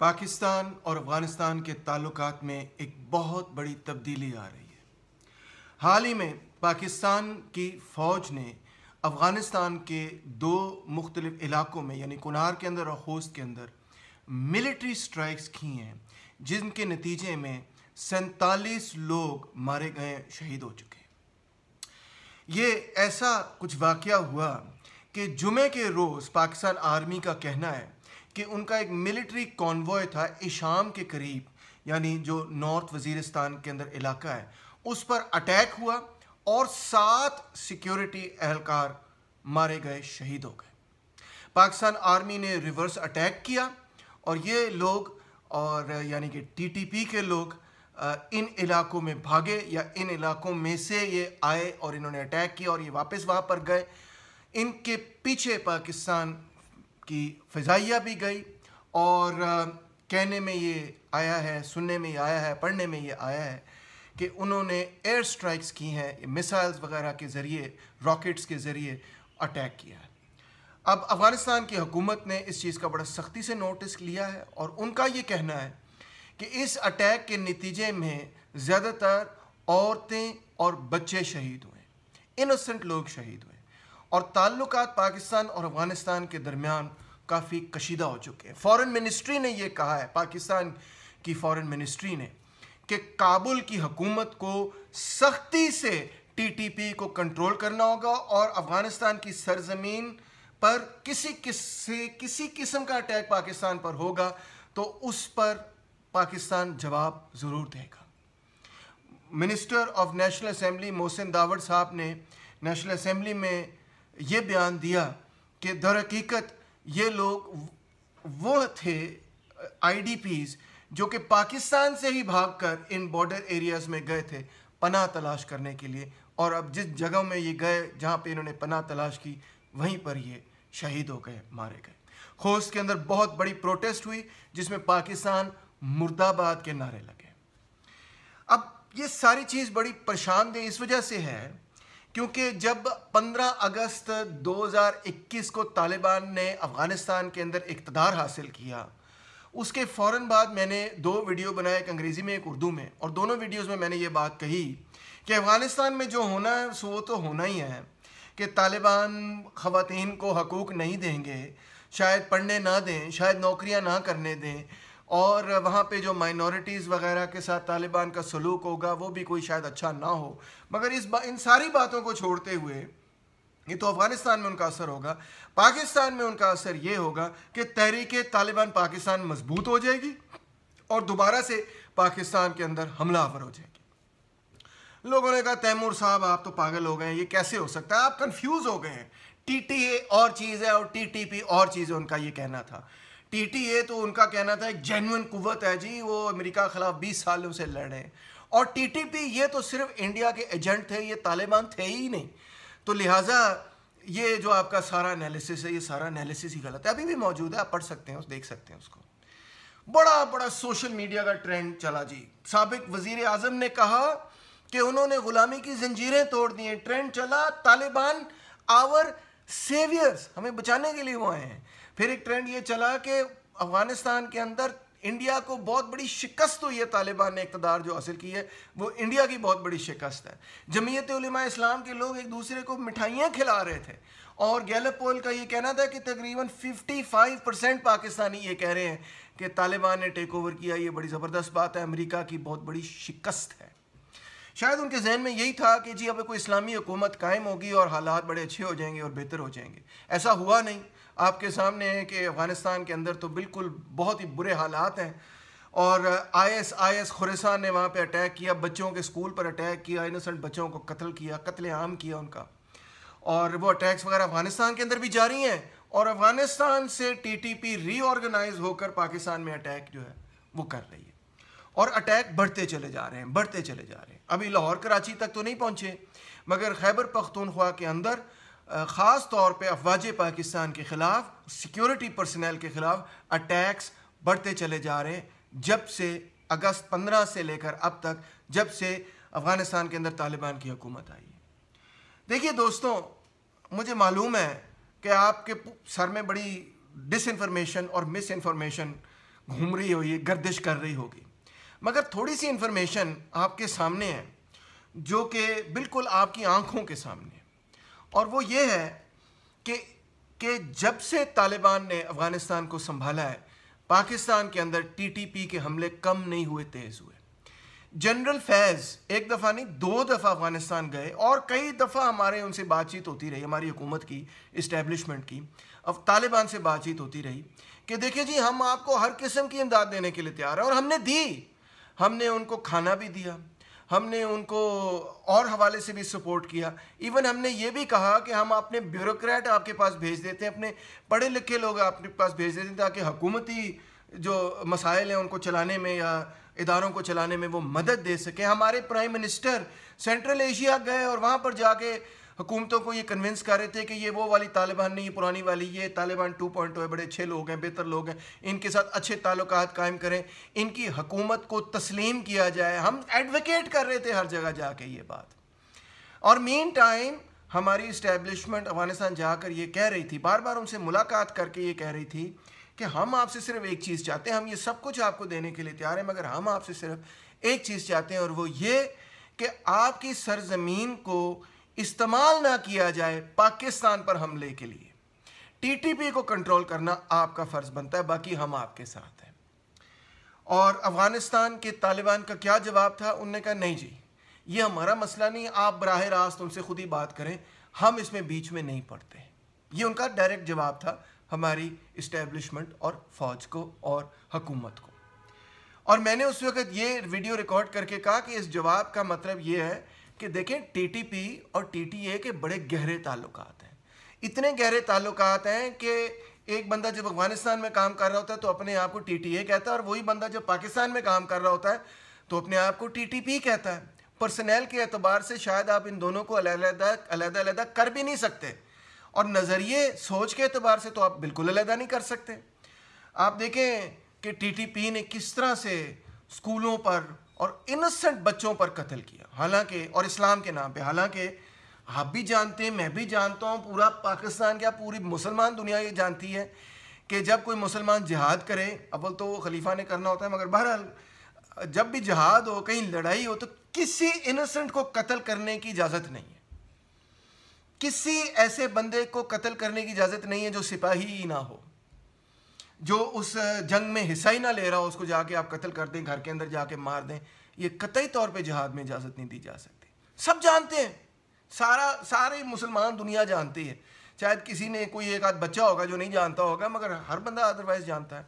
पाकिस्तान और अफ़गानिस्तान के ताल्लुक में एक बहुत बड़ी तब्दीली आ रही है हाल ही में पाकिस्तान की फ़ौज ने अफ़गानिस्तान के दो मुख्तलिफ़ इलाकों में यानी कुनार के अंदर और होस्ट के अंदर मिलिट्री स्ट्राइक्स की हैं जिनके नतीजे में सैंतालीस लोग मारे गए शहीद हो चुके हैं ये ऐसा कुछ वाक़ हुआ कि जुमे के रोज़ पाकिस्तान आर्मी का कहना है कि उनका एक मिलिट्री कॉन्वॉय था इशाम के करीब यानी जो नॉर्थ वजीरिस्तान के अंदर इलाका है उस पर अटैक हुआ और सात सिक्योरिटी एहलकार मारे गए शहीद हो गए पाकिस्तान आर्मी ने रिवर्स अटैक किया और ये लोग और यानी कि टीटीपी के लोग इन इलाकों में भागे या इन इलाकों में से ये आए और इन्होंने अटैक किया और ये वापस वहाँ पर गए इनके पीछे पाकिस्तान की फ़जाइया भी गई और कहने में ये आया है सुनने में ये आया है पढ़ने में ये आया है कि उन्होंने एयर स्ट्राइक्स की हैं मिसाइल्स वगैरह के ज़रिए रॉकेट्स के ज़रिए अटैक किया है अब अफ़गानिस्तान की हुकूमत ने इस चीज़ का बड़ा सख्ती से नोटिस लिया है और उनका ये कहना है कि इस अटैक के नतीजे में ज़्यादातर औरतें और बच्चे शहीद हुए इनोसेंट लोग शहीद हुए और ताल्लुक पाकिस्तान और अफ़गानिस्तान के दरमियान काफ़ी कशीदा हो चुके हैं फ़ॉरेन मिनिस्ट्री ने यह कहा है पाकिस्तान की फ़ॉरेन मिनिस्ट्री ने कि काबुल की हकूमत को सख्ती से टीटीपी को कंट्रोल करना होगा और अफ़गानिस्तान की सरजमीन पर किसी से किसी किस्म का अटैक पाकिस्तान पर होगा तो उस पर पाकिस्तान जवाब ज़रूर देगा minister of national assembly Mohsin Dawar साहब ने नेशनल असम्बली में ये बयान दिया कि दर हकीकत ये लोग वो थे आईडीपीज़ जो कि पाकिस्तान से ही भागकर इन बॉर्डर एरियाज़ में गए थे पनाह तलाश करने के लिए और अब जिस जगह में ये गए जहाँ पे इन्होंने पनाह तलाश की वहीं पर ये शहीद हो गए मारे गए खोस के अंदर बहुत बड़ी प्रोटेस्ट हुई जिसमें पाकिस्तान मुर्दाबाद के नारे लगे अब ये सारी चीज़ बड़ी परेशान दे इस वजह से है क्योंकि जब 15 अगस्त 2021 को तालिबान ने अफ़गानिस्तान के अंदर इकतदार हासिल किया उसके फ़ौर बाद मैंने दो वीडियो बनाए एक अंग्रेज़ी में एक उर्दू में और दोनों वीडियोज़ में मैंने ये बात कही कि अफ़गानिस्तान में जो होना है सो वो तो होना ही है कि तालिबान ख़वान को हकूक़ नहीं देंगे शायद पढ़ने ना दें शायद नौकरियां ना करने दें और वहाँ पे जो माइनॉरिटीज़ वगैरह के साथ तालिबान का सलूक होगा वो भी कोई शायद अच्छा ना हो मगर इस इन सारी बातों को छोड़ते हुए ये तो अफ़गानिस्तान में उनका असर होगा पाकिस्तान में उनका असर ये होगा कि तहरीक तालिबान पाकिस्तान मजबूत हो जाएगी और दोबारा से पाकिस्तान के अंदर हमला हो जाएगी लोगों ने कहा तैमूर साहब आप तो पागल हो गए हैं ये कैसे हो सकता है आप कंफ्यूज हो गए हैं टी टी ए और चीज़ है और टी टी पी और चीज़ है उनका ये कहना था टीटीए तो उनका कहना था एक जेन्युन कुवत है जी वो अमेरिका के खिलाफ बीस सालों से लड़ रहे हैं और टीटीपी ये तो सिर्फ इंडिया के एजेंट थे ये तालिबान थे ही नहीं तो लिहाजा ये जो आपका सारा एनालिसिस है ये सारा एनालिसिस ही गलत है अभी भी मौजूद है आप पढ़ सकते हैं उस देख सकते हैं उसको बड़ा बड़ा सोशल मीडिया का ट्रेंड चला जी सबक वजीर आजम ने कहा कि उन्होंने गुलामी की जंजीरें तोड़ दी हैं ट्रेंड चला तालिबान आवर सेवियर्स हमें बचाने के लिए वो आए हैं फिर एक ट्रेंड ये चला कि अफगानिस्तान के अंदर इंडिया को बहुत बड़ी शिकस्त हुई है तालिबान ने इकतदार जो हासिल की है वो इंडिया की बहुत बड़ी शिकस्त है जमीयत इस्लाम के लोग एक दूसरे को मिठाइयाँ खिला रहे थे और गैलप पोल का ये कहना था कि तकरीबन 55 परसेंट पाकिस्तानी ये कह रहे हैं कि तालिबान ने टेक ओवर किया ये बड़ी ज़बरदस्त बात है अमरीका की बहुत बड़ी शिकस्त है शायद उनके जहन में यही था कि जी अब कोई इस्लामी हुकूमत कायम होगी और हालात बड़े अच्छे हो जाएंगे और बेहतर हो जाएंगे ऐसा हुआ नहीं आपके सामने है कि अफ़गानिस्तान के अंदर तो बिल्कुल बहुत ही बुरे हालात हैं और आई एस खुरेसान ने वहाँ पे अटैक किया बच्चों के स्कूल पर अटैक किया इनोसेंट बच्चों को कत्ल किया कत्ल आम किया उनका और वो अटैक्स वगैरह अफ़गानिस्तान के अंदर भी जारी हैं और अफ़गानिस्तान से टी टी पी रीऑर्गेनाइज होकर पाकिस्तान में अटैक जो है वो कर रही है और अटैक बढ़ते चले जा रहे हैं बढ़ते चले जा रहे हैं अभी लाहौर कराची तक तो नहीं पहुँचे मगर खैबर पख्तूनख्वा के अंदर ख़ास तौर पे अफवाज पाकिस्तान के ख़िलाफ़ सिक्योरिटी पर्सनल के ख़िलाफ़ अटैक्स बढ़ते चले जा रहे हैं जब से अगस्त 15 से लेकर अब तक जब से अफ़गानिस्तान के अंदर तालिबान की हुकूमत आई है देखिए दोस्तों मुझे मालूम है कि आपके सर में बड़ी डिस इन्फॉर्मेशन और मिस इन्फॉर्मेशन घूम रही होगी गर्दिश कर रही होगी मगर थोड़ी सी इन्फॉर्मेशन आपके सामने है जो कि बिल्कुल आपकी आंखों के सामने है और वो ये है कि कि जब से तालिबान ने अफ़गानिस्तान को संभाला है पाकिस्तान के अंदर टीटीपी के हमले कम नहीं हुए तेज़ हुए जनरल फैज़ एक दफ़ा नहीं दो दफ़ा अफ़गानिस्तान गए और कई दफ़ा हमारे उनसे बातचीत होती रही हमारी हुकूमत की इस्टेब्लिशमेंट की अब तालिबान से बातचीत होती रही कि देखिए जी हम आपको हर किस्म की इमदाद देने के लिए तैयार हैं और हमने दी हमने उनको खाना भी दिया हमने उनको और हवाले से भी सपोर्ट किया इवन हमने ये भी कहा कि हम अपने ब्यूरोक्रेट आपके पास भेज देते हैं अपने पढ़े लिखे लोग आपके पास भेज देते हैं ताकि हुकूमती जो मसाइल हैं उनको चलाने में या इदारों को चलाने में वो मदद दे सकें हमारे प्राइम मिनिस्टर सेंट्रल एशिया गए और वहाँ पर जाके हुकूमतों को ये कन्विंस कर रहे थे कि ये वो वाली तालिबान नहीं पुरानी वाली ये तालिबान 2.0 है बड़े अच्छे लोग हैं बेहतर लोग हैं इनके साथ अच्छे ताल्लुक कायम करें इनकी हकूमत को तस्लीम किया जाए हम एडवोकेट कर रहे थे हर जगह जाके ये बात और मेन टाइम हमारी इस्टेब्लिशमेंट अफगानिस्तान जाकर ये कह रही थी बार बार उनसे मुलाकात करके ये कह रही थी कि हम आपसे सिर्फ एक चीज़ चाहते हैं हम ये सब कुछ आपको देने के लिए तैयार हैं मगर हम आपसे सिर्फ एक चीज़ चाहते हैं और वो ये कि आपकी सरजमीन को इस्तेमाल ना किया जाए पाकिस्तान पर हमले के लिए टीटीपी को कंट्रोल करना आपका फ़र्ज़ बनता है बाकी हम आपके साथ हैं और अफ़गानिस्तान के तालिबान का क्या जवाब था उनने कहा नहीं जी ये हमारा मसला नहीं आप बरह रास्त उनसे खुद ही बात करें हम इसमें बीच में नहीं पड़ते ये उनका डायरेक्ट जवाब था हमारी इस्टेब्लिशमेंट और फ़ौज को और हकूमत को और मैंने उस वक्त ये वीडियो रिकॉर्ड करके कहा कि इस जवाब का मतलब ये है कि देखें टीटीपी और टीटीए के बड़े गहरे ताल्लुकात हैं इतने गहरे ताल्लुकात हैं कि एक बंदा जब अफगानिस्तान में काम कर रहा होता है तो अपने आप को टी कहता है और वही बंदा जब पाकिस्तान में काम कर रहा होता है तो अपने आप को टी कहता है पर्सनैल के अतबार से शायद आप इन दोनों को अलहदा कर भी नहीं सकते और नज़रिए सोच के अतबार से तो आप बिल्कुल अलहदा नहीं कर सकते आप देखें कि टीटीपी ने किस तरह से स्कूलों पर और इनोसेंट बच्चों पर कत्ल किया हालांकि और इस्लाम के नाम पे हालांकि आप भी जानते हैं मैं भी जानता हूँ पूरा पाकिस्तान क्या पूरी मुसलमान दुनिया ये जानती है कि जब कोई मुसलमान जिहाद करे अबल तो खलीफा ने करना होता है मगर बहरहाल जब भी जहाद हो कहीं लड़ाई हो तो किसी इनोसेंट को कत्ल करने की इजाज़त नहीं है किसी ऐसे बंदे को कत्ल करने की इजाज़त नहीं है जो सिपाही ही ना हो जो उस जंग में हिस्सा ही ना ले रहा हो उसको जाके आप कत्ल कर दें घर के अंदर जाके मार दें ये कतई तौर पे जहाद में इजाज़त नहीं दी जा सकती सब जानते हैं सारा सारे मुसलमान दुनिया जानती है शायद किसी ने कोई एक आध बच्चा होगा जो नहीं जानता होगा मगर हर बंदा अदरवाइज़ जानता है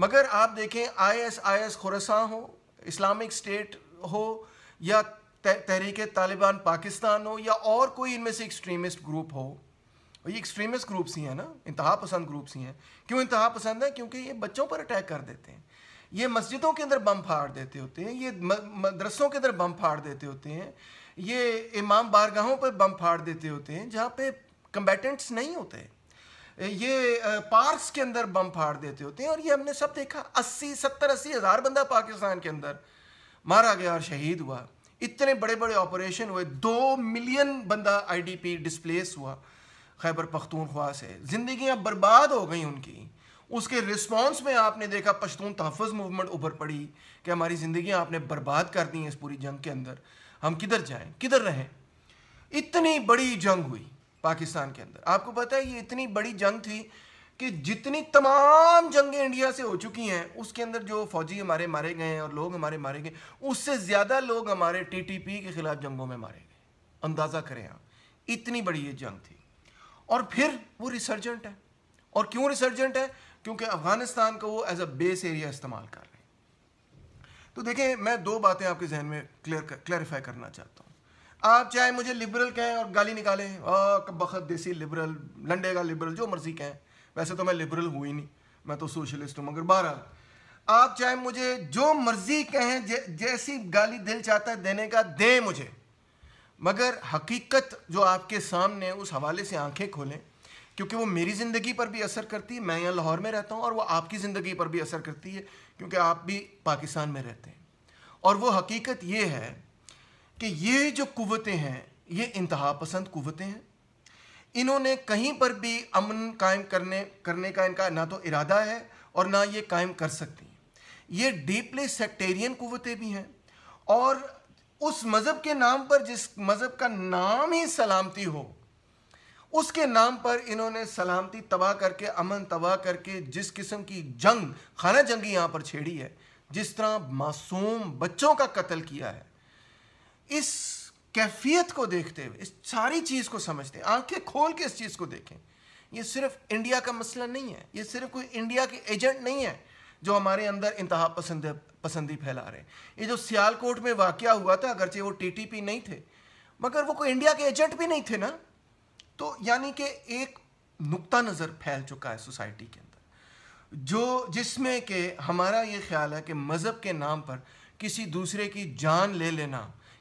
मगर आप देखें आई एस आई एस खुरसा हो इस्लामिक स्टेट हो या तहरीक तालिबान पाकिस्तान हो या और कोई इनमें से एक्सट्रीमिस्ट ग्रुप हो और ये एक्सट्रीमिस्ट ग्रुप्स ही हैं ना इंतहा पसंद ग्रुप्स ही हैं क्यों इंतहा पसंद है क्योंकि ये बच्चों पर अटैक कर देते हैं ये मस्जिदों के अंदर बम फाड़ देते होते हैं ये मदरसों के अंदर बम फाड़ देते होते हैं ये इमाम बारगाहों पर बम फाड़ देते होते हैं जहाँ पे कम्बेटेंट्स नहीं होते ये पार्क्स के अंदर बम फाड़ देते होते हैं और ये हमने सब देखा अस्सी सत्तर अस्सी हज़ार बंदा पाकिस्तान के अंदर मारा गया और शहीद हुआ इतने बड़े बड़े ऑपरेशन हुए दो मिलियन बंदा आईडीपी डिस्प्लेस हुआ खैबर पख्तूनख्वा से ज़िंदगियाँ बर्बाद हो गई उनकी उसके रिस्पॉन्स में आपने देखा पश्तून तहफ़ मूवमेंट उभर पड़ी कि हमारी ज़िंदगी आपने बर्बाद कर दी हैं इस पूरी जंग के अंदर हम किधर जाएँ किधर रहें इतनी बड़ी जंग हुई पाकिस्तान के अंदर आपको पता है ये इतनी बड़ी जंग थी कि जितनी तमाम जंगें इंडिया से हो चुकी हैं उसके अंदर जो फौजी हमारे मारे गए हैं और लोग हमारे मारे गए उससे ज़्यादा लोग हमारे टीटीपी के ख़िलाफ़ जंगों में मारे गए अंदाज़ा करें आप इतनी बड़ी ये जंग थी और फिर वो रिसर्जेंट है और क्यों रिसर्जेंट है क्योंकि अफगानिस्तान को वो एज अ बेस एरिया इस्तेमाल कर रहे हैं तो देखें मैं दो बातें आपके जहन में क्लियर क्लैरिफाई करना चाहता हूँ आप चाहे मुझे लिबरल कहें और गाली निकालें बखत देसी लिबरल लंडे का लिबरल जो मर्जी कहें वैसे तो मैं लिबरल हुई ही नहीं मैं तो सोशलिस्ट हूँ मगर बहर आप चाहे मुझे जो मर्जी कहें जैसी गाली दिल चाहता है देने का दें मुझे मगर हकीकत जो आपके सामने उस हवाले से आंखें खोलें क्योंकि वो मेरी ज़िंदगी पर भी असर करती है मैं यहाँ लाहौर में रहता हूँ और वो आपकी ज़िंदगी पर भी असर करती है क्योंकि आप भी पाकिस्तान में रहते हैं और वो हकीकत ये है कि ये जो कुवतें हैं ये इंतहा पसंद कुवतें हैं इन्होंने कहीं पर भी अमन कायम करने करने का इनका ना तो इरादा है और ना ये कायम कर सकती हैं ये डीपली सेक्टेरियन कुवतें भी हैं और उस मज़हब के नाम पर जिस मज़हब का नाम ही सलामती हो उसके नाम पर इन्होंने सलामती तबाह करके अमन तबाह करके जिस किस्म की जंग खाना जंगी यहां पर छेड़ी है जिस तरह मासूम बच्चों का कत्ल किया है इस कैफियत को देखते हुए इस सारी चीज़ को समझते आंखें खोल के इस चीज़ को देखें ये सिर्फ इंडिया का मसला नहीं है ये सिर्फ कोई इंडिया के एजेंट नहीं है जो हमारे अंदर इंतहा पसंद पसंदी फैला रहे हैं ये जो सियालकोट में वाक़ हुआ था अगरचे वो टीटीपी नहीं थे मगर वो कोई इंडिया के एजेंट भी नहीं थे ना तो यानी कि एक नुकता नज़र फैल चुका है सोसाइटी के अंदर जो जिसमें कि हमारा ये ख्याल है कि मज़हब के नाम पर किसी दूसरे की जान ले लेना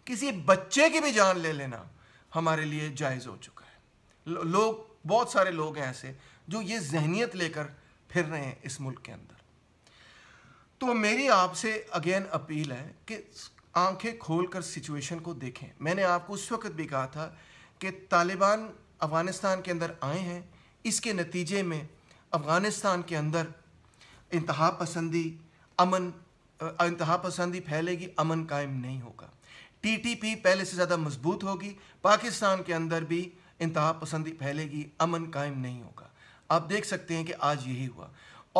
किसी बच्चे की भी जान ले लेना हमारे लिए जायज़ हो चुका है लोग बहुत सारे लोग हैं ऐसे जो ये जहनीत लेकर फिर रहे हैं इस मुल्क के अंदर तो मेरी आपसे अगेन अपील है कि आंखें खोलकर सिचुएशन को देखें मैंने आपको उस वक्त भी कहा था कि तालिबान अफ़गानिस्तान के अंदर आए हैं इसके नतीजे में अफ़गानिस्तान के अंदर इंतहा पसंदी अमन इंतहा पसंदी फैलेगी अमन कायम नहीं होगा टीटीपी पहले से ज़्यादा मजबूत होगी पाकिस्तान के अंदर भी इंतहा पसंदी फैलेगी अमन कायम नहीं होगा आप देख सकते हैं कि आज यही हुआ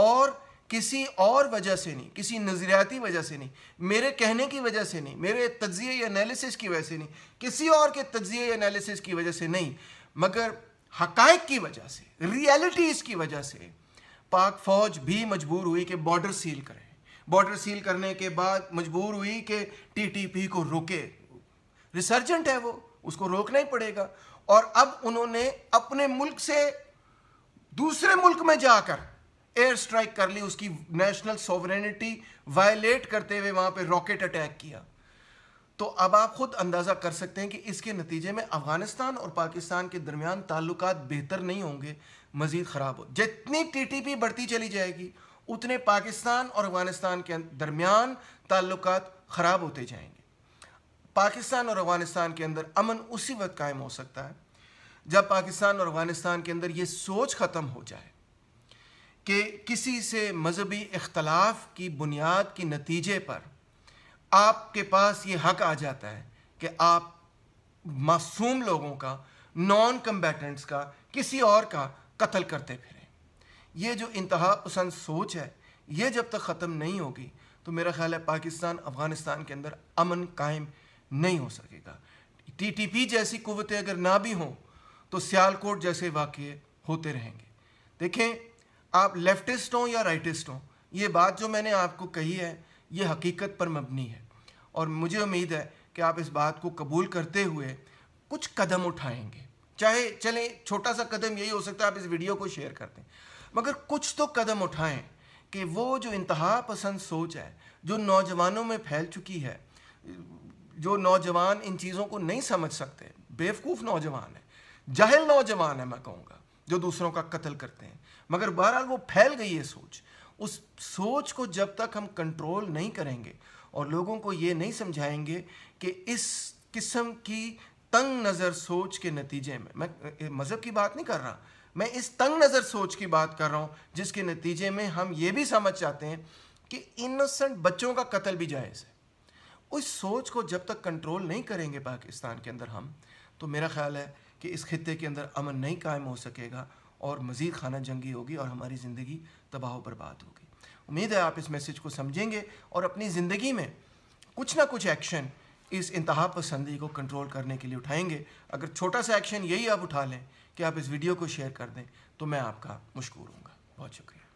और किसी और वजह से नहीं किसी नज़रियाती वजह से नहीं मेरे कहने की वजह से नहीं मेरे तजिए एनालिसिस की वजह से नहीं किसी और के तजिए एनालिसिस की वजह से नहीं मगर हकायक की वजह से रियलिटीज़ की वजह से पाक फ़ौज भी मजबूर हुई कि बॉर्डर सील करें बॉर्डर सील करने के बाद मजबूर हुई कि टीटीपी को रोके रिसर्जेंट है वो उसको रोकना ही पड़ेगा और अब उन्होंने अपने मुल्क से दूसरे मुल्क में जाकर एयर स्ट्राइक कर ली उसकी नेशनल सोवरेनिटी वायलेट करते हुए वहां पर रॉकेट अटैक किया तो अब आप खुद अंदाज़ा कर सकते हैं कि इसके नतीजे में अफगानिस्तान और पाकिस्तान के दरमियान ताल्लुक बेहतर नहीं होंगे मज़ीद ख़राब हो जितनी टीटीपी बढ़ती चली जाएगी उतने पाकिस्तान और अफगानिस्तान के दरमियान ताल्लुक ख़राब होते जाएंगे पाकिस्तान और अफगानिस्तान के अंदर अमन उसी वक्त कायम हो सकता है जब पाकिस्तान और अफगानिस्तान के अंदर ये सोच ख़त्म हो जाए कि किसी से मजहबी इख्तलाफ की बुनियाद के नतीजे पर आपके पास ये हक आ जाता है कि आप मासूम लोगों का नॉन कम्बेटेंट्स का किसी और का कत्ल करते फिरें ये जो इंतहा पसंद सोच है ये जब तक ख़त्म नहीं होगी तो मेरा ख्याल है पाकिस्तान अफ़गानिस्तान के अंदर अमन कायम नहीं हो सकेगा टी टी पी जैसी कुतें अगर ना भी हों तो सियालकोट जैसे वाक़ होते रहेंगे देखें आप लेफ्टिस्ट हों या राइटिस्ट हों ये बात जो मैंने आपको कही है ये हकीकत पर मबनी है और मुझे उम्मीद है कि आप इस बात को कबूल करते हुए कुछ कदम उठाएंगे चाहे चलें छोटा सा कदम यही हो सकता है आप इस वीडियो को शेयर कर दें मगर कुछ तो कदम उठाएं कि वो जो इंतहा पसंद सोच है जो नौजवानों में फैल चुकी है जो नौजवान इन चीज़ों को नहीं समझ सकते बेवकूफ़ नौजवान है जहल नौजवान है मैं कहूँगा जो दूसरों का कत्ल करते हैं मगर बहरहाल वो फैल गई है सोच उस सोच को जब तक हम कंट्रोल नहीं करेंगे और लोगों को ये नहीं समझाएंगे कि इस किस्म की तंग नज़र सोच के नतीजे में मैं मज़हब की बात नहीं कर रहा मैं इस तंग नज़र सोच की बात कर रहा हूँ जिसके नतीजे में हम ये भी समझ चाहते हैं कि इनोसेंट बच्चों का कत्ल भी जायज़ है उस सोच को जब तक कंट्रोल नहीं करेंगे पाकिस्तान के अंदर हम तो मेरा ख्याल है कि इस खत्े के अंदर अमन नहीं कायम हो सकेगा और मज़ीद खाना जंगी होगी और हमारी ज़िंदगी तबाह बर्बाद होगी उम्मीद है आप इस मैसेज को समझेंगे और अपनी ज़िंदगी में कुछ ना कुछ एक्शन इस इंतहा पसंदी को कंट्रोल करने के लिए उठाएंगे अगर छोटा सा एक्शन यही आप उठा लें कि आप इस वीडियो को शेयर कर दें तो मैं आपका मशहूर हूँ बहुत शुक्रिया